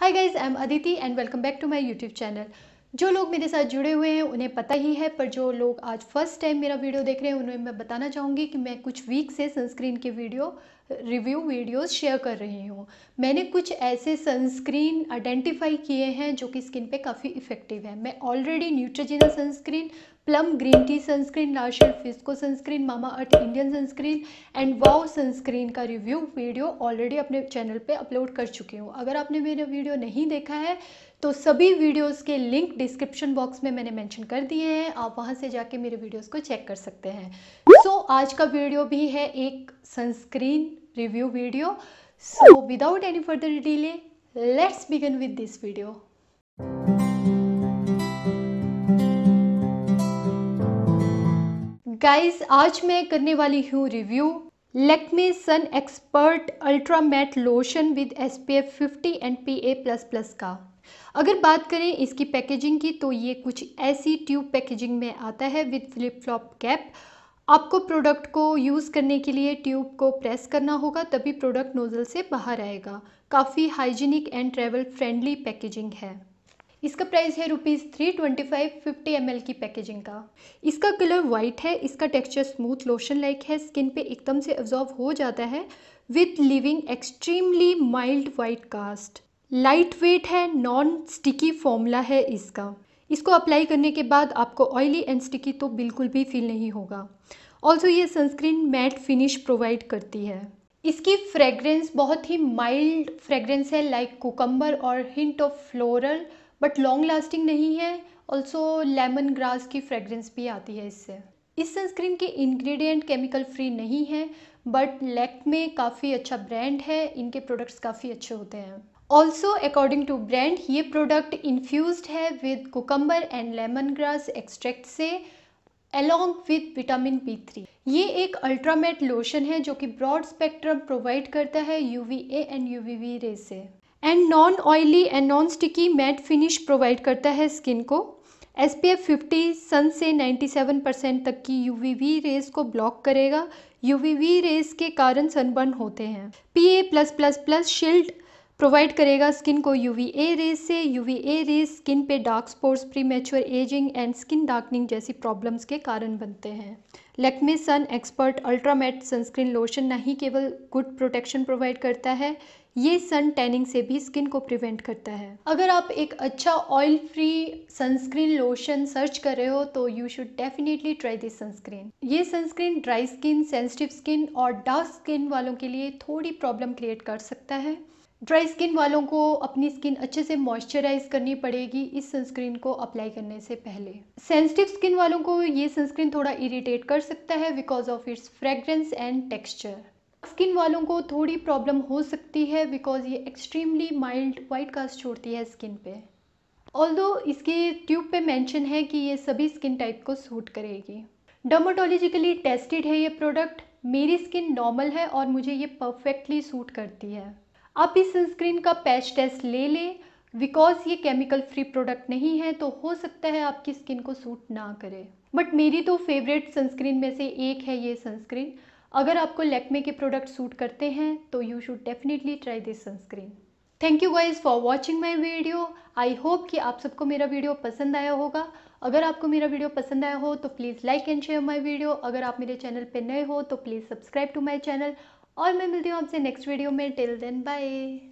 Hi guys I am Aditi and welcome back to my YouTube channel जो लोग मेरे साथ जुड़े हुए हैं उन्हें पता ही है पर जो लोग आज फर्स्ट टाइम मेरा वीडियो देख रहे हैं उन्हें मैं बताना चाहूँगी कि मैं कुछ वीक से सनस्क्रीन के वीडियो रिव्यू वीडियोस शेयर कर रही हूँ मैंने कुछ ऐसे सनस्क्रीन आइडेंटिफाई किए हैं जो कि स्किन पे काफ़ी इफ़ेक्टिव है मैं already Neutrogena sunscreen Plum green tea sunscreen लार्शल फिस्को sunscreen Mamaearth Indian sunscreen and वाओ सनस्क्रीन का रिव्यू वीडियो ऑलरेडी अपने चैनल पे अपलोड कर चुकी हूँ अगर आपने मेरा वीडियो नहीं देखा है तो सभी वीडियोस के लिंक डिस्क्रिप्शन बॉक्स में मैंने मेंशन कर दिए हैं आप वहाँ से जाके मेरे वीडियोस को चेक कर सकते हैं सो so, आज का वीडियो भी है एक sunscreen review video. So without any further delay, let's begin with this video. Guys आज मैं करने वाली हूँ review Lakme sun expert ultra matte lotion with S P F fifty and P A plus plus का अगर बात करें इसकी पैकेजिंग की तो ये कुछ ऐसी ट्यूब पैकेजिंग में आता है विद फ्लिप फ्लॉप कैप आपको प्रोडक्ट को यूज़ करने के लिए ट्यूब को प्रेस करना होगा तभी प्रोडक्ट नोज़ल से बाहर आएगा काफ़ी hygienic and travel friendly packaging है इसका प्राइस है rupees three twenty five fifty M की पैकेजिंग का इसका कलर वाइट है इसका टेक्सचर स्मूथ लोशन लाइक है स्किन पे एकदम से एब्जॉर्व हो जाता है with leaving extremely mild white cast lightweight है नॉन स्टिकी फॉर्मूला है इसका इसको अप्लाई करने के बाद आपको ऑयली एंड स्टिकी तो बिल्कुल भी फील नहीं होगा ऑल्सो ये सनस्क्रीन मैट फिनिश प्रोवाइड करती है इसकी फ्रेगरेंस बहुत ही माइल्ड फ्रेगरेंस है लाइक कोकम्बर और hint of floral but long lasting नहीं है ऑल्सो लेमन ग्रास की फ्रेगरेंस भी आती है इससे इस सनस्क्रीन के इंग्रेडिएंट केमिकल फ्री नहीं है बट लैक में काफ़ी अच्छा ब्रांड है इनके प्रोडक्ट्स काफ़ी अच्छे होते हैं ऑल्सो अकॉर्डिंग टू ब्रांड ये प्रोडक्ट इन्फ्यूज़ है with cucumber and lemongrass extract से along with vitamin B three ये एक अल्ट्रामेट लोशन है जो कि ब्रॉड स्पेक्ट्रम प्रोवाइड करता है U V A and U V B ray से and non oily and non sticky matte finish provide करता है स्किन को S P F fifty sun से नाइन्टी सेवन परसेंट तक की यू वी वी रेज को ब्लॉक करेगा U V B rays के कारण सनबर्न होते हैं P A plus plus plus shield provide करेगा स्किन को वी ए रेज से वी ए रेज स्किन पे dark spots premature ageing and skin darkening जैसी प्रॉब्लम्स के कारण बनते हैं Lakme sun expert ultra matte sunscreen lotion न ही केवल गुड प्रोटेक्शन प्रोवाइड करता है ये सन टैनिंग से भी स्किन को प्रिवेंट करता है अगर आप एक अच्छा oil free sunscreen lotion search कर रहे हो तो you should definitely try this sunscreen ये sunscreen dry skin sensitive skin और डार्क स्किन वालों के लिए थोड़ी प्रॉब्लम क्रिएट कर सकता है ड्राई स्किन वालों को अपनी स्किन अच्छे से मॉइस्चराइज करनी पड़ेगी इस सनस्क्रीन को अप्लाई करने से पहले सेंसिटिव स्किन वालों को ये सनस्क्रीन थोड़ा इरिटेट कर सकता है because of its fragrance and texture skin वालों को थोड़ी प्रॉब्लम हो सकती है बिकॉज ये एक्सट्रीमली माइल्ड वाइट कास्ट छोड़ती है स्किन पे ऑल इसके ट्यूब पे मेंशन है कि ये सभी स्किन टाइप को सूट करेगी डर्मोटोलॉजिकली टेस्टेड है ये प्रोडक्ट मेरी स्किन नॉर्मल है और मुझे ये परफेक्टली सूट करती है आप इस सनस्क्रीन का पैच टेस्ट ले लें बिकॉज ये केमिकल फ्री प्रोडक्ट नहीं है तो हो सकता है आपकी स्किन को सूट ना करे बट मेरी तो फेवरेट सनस्क्रीन में से एक है ये सनस्क्रीन अगर आपको लैक्मे के प्रोडक्ट सूट करते हैं तो you should definitely try this sunscreen thank you guys for watching my video I hope कि आप सबको मेरा वीडियो पसंद आया होगा अगर आपको मेरा वीडियो पसंद आया हो तो please like and share my video अगर आप मेरे चैनल पर नए हो तो please subscribe to my channel और मैं मिलती हूँ आपसे नेक्स्ट वीडियो में टिल देन बाय